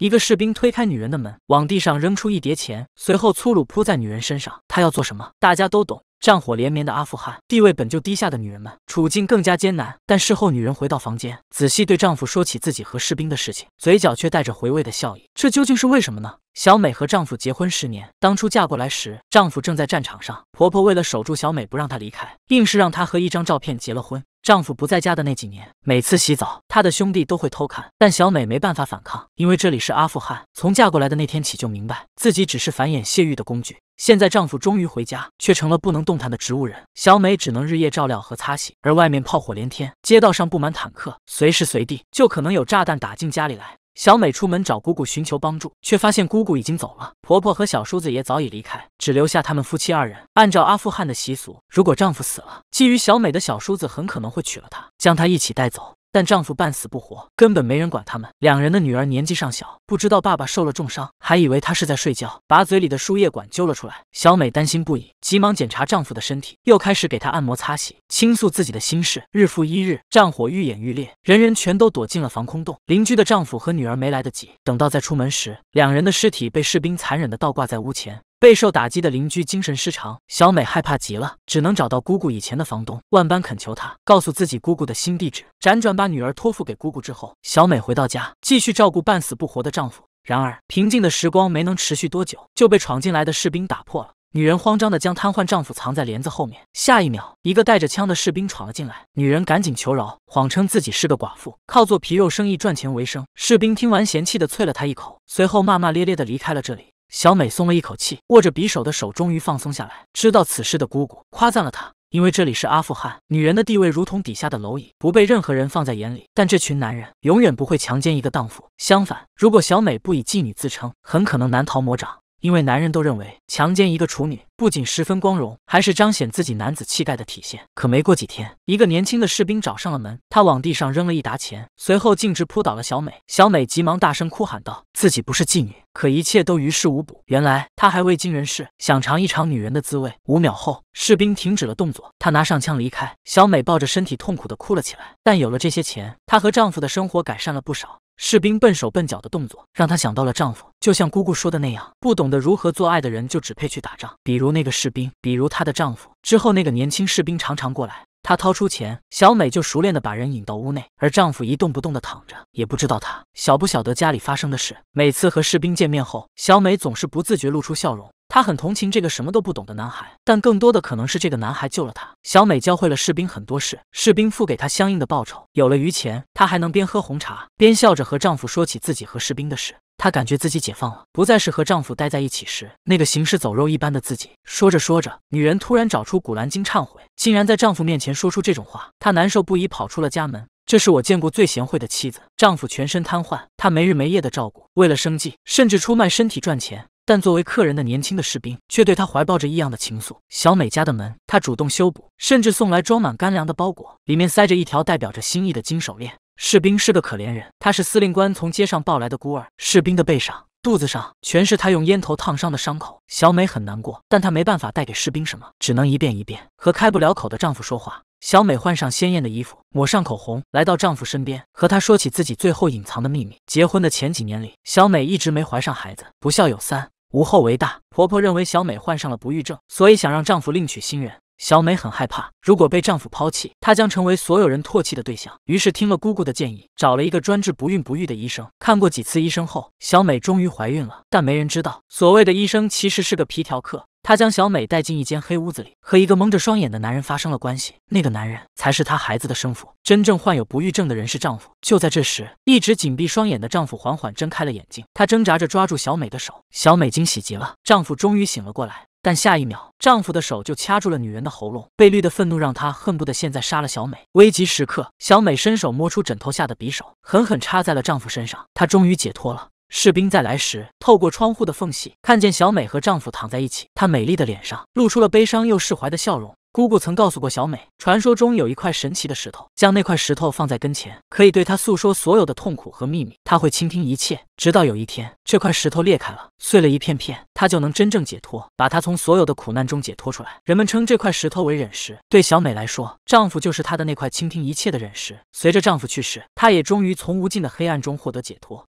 一个士兵推开女人的门，往地上扔出一叠钱，随后粗鲁扑在女人身上。他要做什么？大家都懂。战火连绵的阿富汗，地位本就低下的女人们处境更加艰难。但事后，女人回到房间，仔细对丈夫说起自己和士兵的事情，嘴角却带着回味的笑意。这究竟是为什么呢？小美和丈夫结婚十年，当初嫁过来时，丈夫正在战场上。婆婆为了守住小美，不让她离开，硬是让她和一张照片结了婚。丈夫不在家的那几年，每次洗澡，她的兄弟都会偷看，但小美没办法反抗，因为这里是阿富汗。从嫁过来的那天起，就明白自己只是繁衍泄欲的工具。现在丈夫终于回家，却成了不能动弹的植物人。小美只能日夜照料和擦洗，而外面炮火连天，街道上布满坦克，随时随地就可能有炸弹打进家里来。小美出门找姑姑寻求帮助，却发现姑姑已经走了，婆婆和小叔子也早已离开，只留下他们夫妻二人。按照阿富汗的习俗，如果丈夫死了，基于小美的小叔子很可能会娶了她，将她一起带走。但丈夫半死不活，根本没人管他们两人的女儿年纪尚小，不知道爸爸受了重伤，还以为他是在睡觉，把嘴里的输液管揪了出来。小美担心不已，急忙检查丈夫的身体，又开始给他按摩、擦洗，倾诉自己的心事。日复一日，战火愈演愈烈，人人全都躲进了防空洞。邻居的丈夫和女儿没来得及等到再出门时，两人的尸体被士兵残忍地倒挂在屋前。备受打击的邻居精神失常，小美害怕极了，只能找到姑姑以前的房东，万般恳求她告诉自己姑姑的新地址。辗转把女儿托付给姑姑之后，小美回到家，继续照顾半死不活的丈夫。然而平静的时光没能持续多久，就被闯进来的士兵打破了。女人慌张地将瘫痪丈夫藏在帘子后面，下一秒，一个带着枪的士兵闯了进来。女人赶紧求饶，谎称自己是个寡妇，靠做皮肉生意赚钱为生。士兵听完嫌弃地啐了她一口，随后骂骂咧咧地离开了这里。小美松了一口气，握着匕首的手终于放松下来。知道此事的姑姑夸赞了她，因为这里是阿富汗，女人的地位如同底下的蝼蚁，不被任何人放在眼里。但这群男人永远不会强奸一个荡妇，相反，如果小美不以妓女自称，很可能难逃魔掌。因为男人都认为强奸一个处女不仅十分光荣，还是彰显自己男子气概的体现。可没过几天，一个年轻的士兵找上了门，他往地上扔了一沓钱，随后径直扑倒了小美。小美急忙大声哭喊道：“自己不是妓女。”可一切都于事无补。原来他还未经人事，想尝一尝女人的滋味。五秒后，士兵停止了动作，他拿上枪离开。小美抱着身体痛苦的哭了起来。但有了这些钱，她和丈夫的生活改善了不少。士兵笨手笨脚的动作，让她想到了丈夫。就像姑姑说的那样，不懂得如何做爱的人，就只配去打仗。比如那个士兵，比如她的丈夫。之后那个年轻士兵常常过来，他掏出钱，小美就熟练地把人引到屋内，而丈夫一动不动地躺着，也不知道他晓不晓得家里发生的事。每次和士兵见面后，小美总是不自觉露出笑容。她很同情这个什么都不懂的男孩，但更多的可能是这个男孩救了她。小美教会了士兵很多事，士兵付给她相应的报酬。有了余钱，她还能边喝红茶边笑着和丈夫说起自己和士兵的事。她感觉自己解放了，不再是和丈夫待在一起时那个行尸走肉一般的自己。说着说着，女人突然找出古兰经忏悔，竟然在丈夫面前说出这种话。她难受不已，跑出了家门。这是我见过最贤惠的妻子，丈夫全身瘫痪，她没日没夜的照顾，为了生计甚至出卖身体赚钱。但作为客人的年轻的士兵却对他怀抱着异样的情愫。小美家的门，他主动修补，甚至送来装满干粮的包裹，里面塞着一条代表着心意的金手链。士兵是个可怜人，他是司令官从街上抱来的孤儿。士兵的背上、肚子上全是他用烟头烫伤的伤口。小美很难过，但她没办法带给士兵什么，只能一遍一遍和开不了口的丈夫说话。小美换上鲜艳的衣服，抹上口红，来到丈夫身边，和他说起自己最后隐藏的秘密。结婚的前几年里，小美一直没怀上孩子。不孝有三。无后为大，婆婆认为小美患上了不育症，所以想让丈夫另娶新人。小美很害怕，如果被丈夫抛弃，她将成为所有人唾弃的对象。于是听了姑姑的建议，找了一个专治不孕不育的医生。看过几次医生后，小美终于怀孕了，但没人知道，所谓的医生其实是个皮条客。他将小美带进一间黑屋子里，和一个蒙着双眼的男人发生了关系。那个男人才是他孩子的生父，真正患有不育症的人是丈夫。就在这时，一直紧闭双眼的丈夫缓缓睁开了眼睛，他挣扎着抓住小美的手。小美惊喜极了，丈夫终于醒了过来。但下一秒，丈夫的手就掐住了女人的喉咙。贝绿的愤怒让他恨不得现在杀了小美。危急时刻，小美伸手摸出枕头下的匕首，狠狠插在了丈夫身上。她终于解脱了。士兵再来时，透过窗户的缝隙，看见小美和丈夫躺在一起。她美丽的脸上露出了悲伤又释怀的笑容。姑姑曾告诉过小美，传说中有一块神奇的石头，将那块石头放在跟前，可以对她诉说所有的痛苦和秘密，她会倾听一切，直到有一天这块石头裂开了，碎了一片片，她就能真正解脱，把她从所有的苦难中解脱出来。人们称这块石头为忍石，对小美来说，丈夫就是她的那块倾听一切的忍石。随着丈夫去世，她也终于从无尽的黑暗中获得解脱。